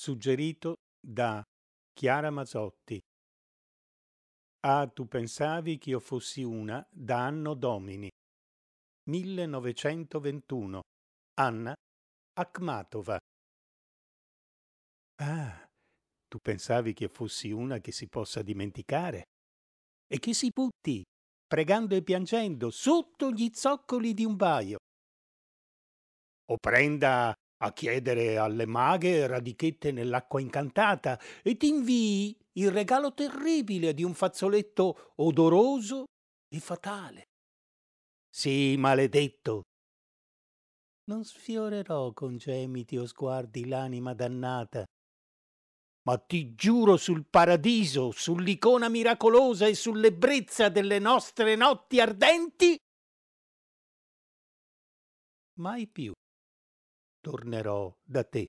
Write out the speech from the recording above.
suggerito da Chiara Mazzotti. Ah, tu pensavi che io fossi una da anno domini. 1921. Anna Akhmatova. Ah, tu pensavi che fossi una che si possa dimenticare? E che si butti, pregando e piangendo, sotto gli zoccoli di un baio. O prenda a chiedere alle maghe radichette nell'acqua incantata e ti invii il regalo terribile di un fazzoletto odoroso e fatale. Sì, maledetto. Non sfiorerò con gemiti o sguardi l'anima dannata, ma ti giuro sul paradiso, sull'icona miracolosa e sull'ebbrezza delle nostre notti ardenti. Mai più tornerò da te.